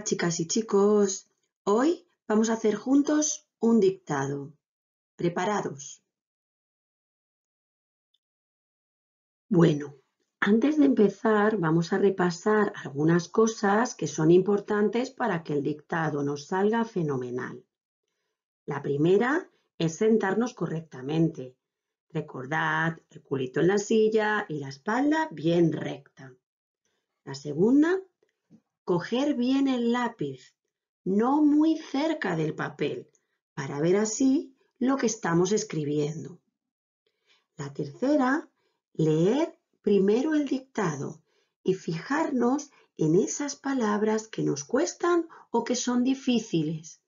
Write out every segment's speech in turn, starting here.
chicas y chicos, hoy vamos a hacer juntos un dictado. ¿Preparados? Bueno, antes de empezar vamos a repasar algunas cosas que son importantes para que el dictado nos salga fenomenal. La primera es sentarnos correctamente. Recordad el culito en la silla y la espalda bien recta. La segunda coger bien el lápiz, no muy cerca del papel, para ver así lo que estamos escribiendo. La tercera, leer primero el dictado y fijarnos en esas palabras que nos cuestan o que son difíciles.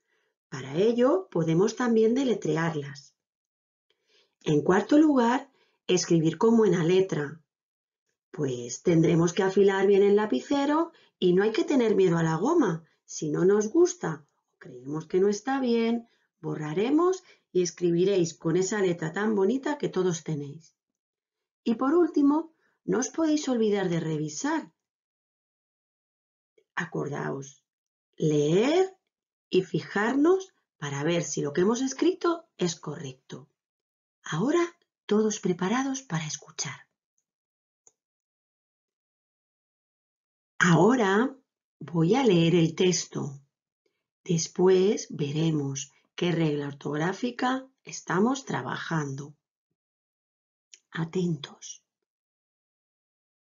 Para ello podemos también deletrearlas. En cuarto lugar, escribir en la letra, pues tendremos que afilar bien el lapicero y no hay que tener miedo a la goma. Si no nos gusta o creemos que no está bien, borraremos y escribiréis con esa letra tan bonita que todos tenéis. Y por último, no os podéis olvidar de revisar. Acordaos, leer y fijarnos para ver si lo que hemos escrito es correcto. Ahora todos preparados para escuchar. Ahora voy a leer el texto. Después veremos qué regla ortográfica estamos trabajando. Atentos.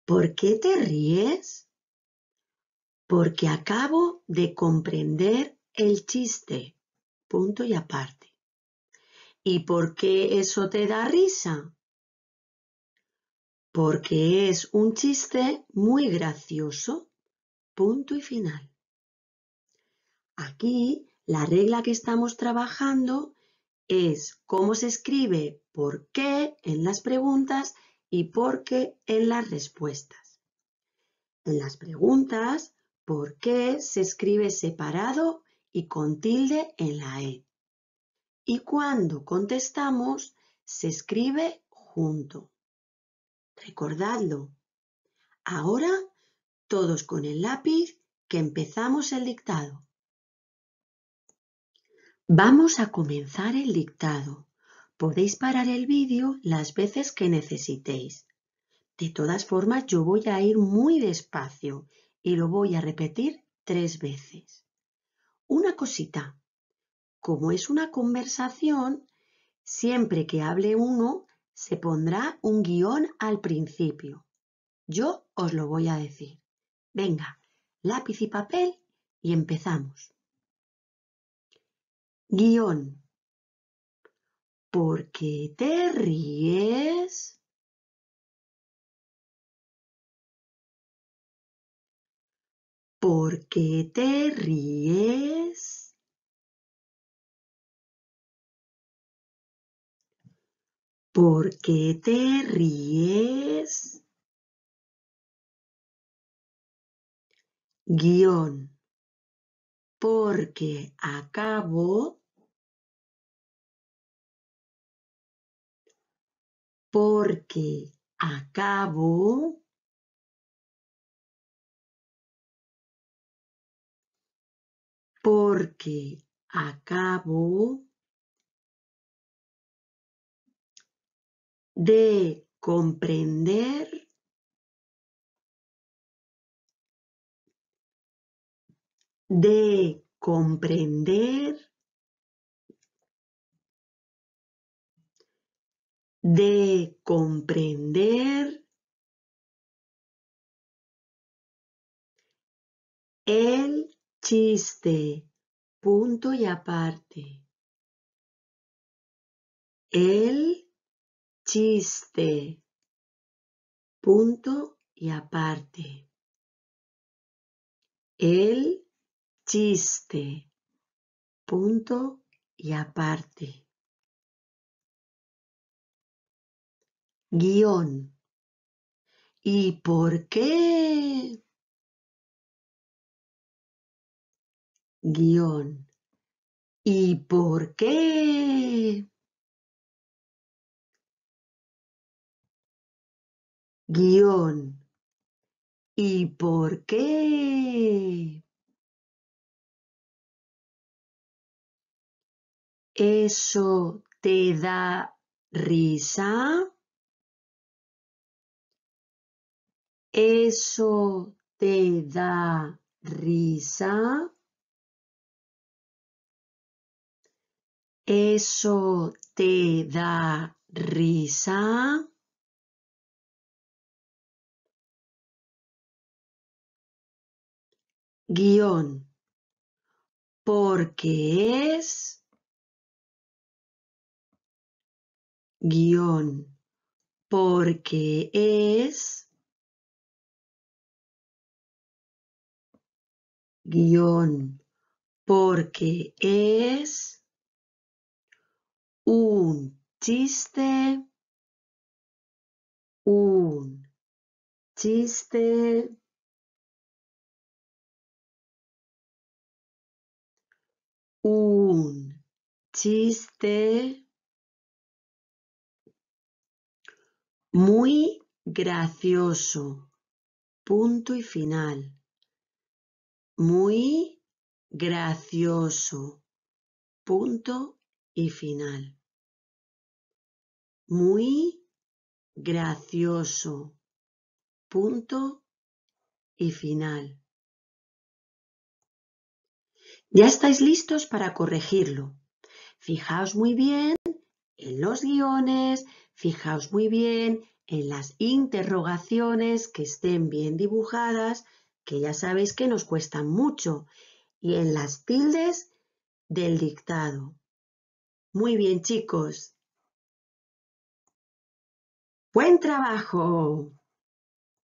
¿Por qué te ríes? Porque acabo de comprender el chiste. Punto y aparte. ¿Y por qué eso te da risa? Porque es un chiste muy gracioso. Punto y final. Aquí la regla que estamos trabajando es cómo se escribe por qué en las preguntas y por qué en las respuestas. En las preguntas, por qué se escribe separado y con tilde en la E. Y cuando contestamos, se escribe junto. Recordadlo. Ahora todos con el lápiz que empezamos el dictado. Vamos a comenzar el dictado. Podéis parar el vídeo las veces que necesitéis. De todas formas, yo voy a ir muy despacio y lo voy a repetir tres veces. Una cosita. Como es una conversación, siempre que hable uno, se pondrá un guión al principio. Yo os lo voy a decir. Venga, lápiz y papel y empezamos. Guión. ¿Por qué te ríes? ¿Por qué te ríes? ¿Por qué te ríes? Guión. Porque acabo. Porque acabo. Porque acabo. de comprender de comprender de comprender el chiste, punto y aparte. El chiste, punto y aparte. El chiste, punto y aparte. Guión. ¿Y por qué? Guión. ¿Y por qué? guión. ¿Y por qué? ¿Eso te da risa? ¿Eso te da risa? ¿Eso te da risa? guión, porque es guión, porque es guión, porque es un chiste, un chiste un chiste muy gracioso. Punto y final. Muy gracioso. Punto y final. Muy gracioso. Punto y final. Ya estáis listos para corregirlo. Fijaos muy bien en los guiones, fijaos muy bien en las interrogaciones que estén bien dibujadas, que ya sabéis que nos cuestan mucho, y en las tildes del dictado. Muy bien, chicos. Buen trabajo.